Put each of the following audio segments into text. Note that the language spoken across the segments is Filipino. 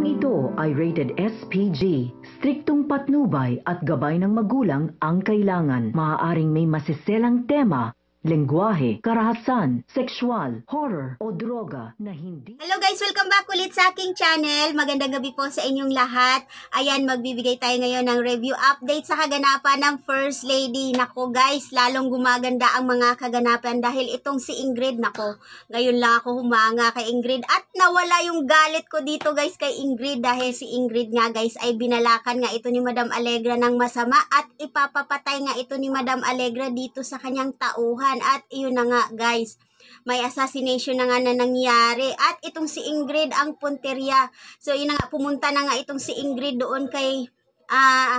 Programang ito ay rated SPG. Striktong patnubay at gabay ng magulang ang kailangan. Maaaring may masiselang tema lengguwahe, karahasan, sexual, horror, o droga na hindi... Hello guys! Welcome back ulit sa aking channel. Magandang gabi po sa inyong lahat. Ayan, magbibigay tayo ngayon ng review update sa kaganapan ng First Lady. Nako guys, lalong gumaganda ang mga kaganapan dahil itong si Ingrid. Nako, ngayon lang ako humanga kay Ingrid at nawala yung galit ko dito guys kay Ingrid dahil si Ingrid nga guys ay binalakan nga ito ni Madam Allegra ng masama at ipapapatay nga ito ni Madam Allegra dito sa kanyang tauhan kalokohan at iyon na nga guys may assassination na nga na nangyari. At itong si Ingrid ang punteria So, yun na nga, pumunta na nga itong si Ingrid doon kay uh,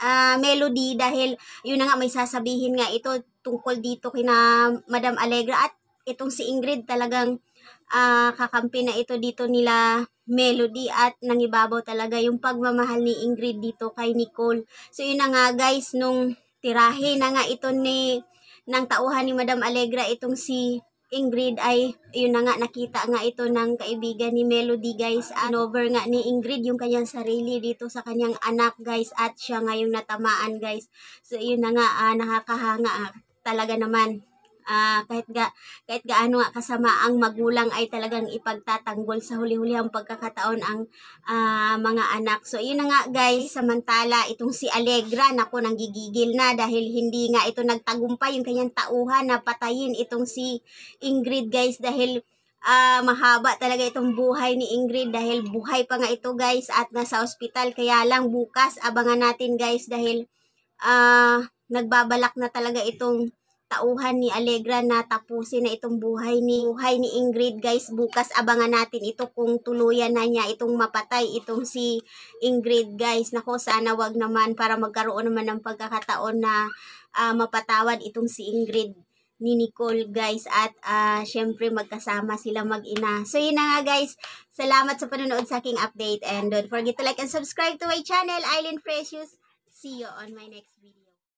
uh, Melody dahil yun na nga, may sasabihin nga ito tungkol dito kina Madam Allegra. At itong si Ingrid talagang uh, kakampi na ito dito nila Melody at nangibabaw talaga yung pagmamahal ni Ingrid dito kay Nicole. So, yun na nga guys, nung tirahin na nga ito ni ng tauhan ni Madam Allegra itong si Ingrid ay, yun na nga, nakita nga ito ng kaibigan ni Melody guys. and over nga ni Ingrid yung kanyang sarili dito sa kanyang anak guys at siya ngayong natamaan guys. So yun na nga, uh, nakakahanga ah, talaga naman uh, kahit ga kahit gaano nga kasama ang magulang ay talagang ipagtatanggol sa huli-huli ang pagkakataon ang uh, mga anak. So yun na nga guys, samantala itong si Allegra nako nanggigigil na dahil hindi nga ito nagtagumpay yung kanyang tauhan na patayin itong si Ingrid guys dahil uh, mahaba talaga itong buhay ni Ingrid dahil buhay pa nga ito guys at nasa ospital kaya lang bukas abangan natin guys dahil uh, nagbabalak na talaga itong tauhan ni Allegra na tapusin na itong buhay ni buhay ni Ingrid guys bukas abangan natin ito kung tuluyan na niya itong mapatay itong si Ingrid guys nako sana wag naman para magkaroon naman ng pagkakataon na uh, mapatawad itong si Ingrid ni Nicole guys at uh, syempre magkasama sila mag-ina. So yun na nga guys, salamat sa panonood sa aking update and don't forget to like and subscribe to my channel Island Precious. See you on my next video.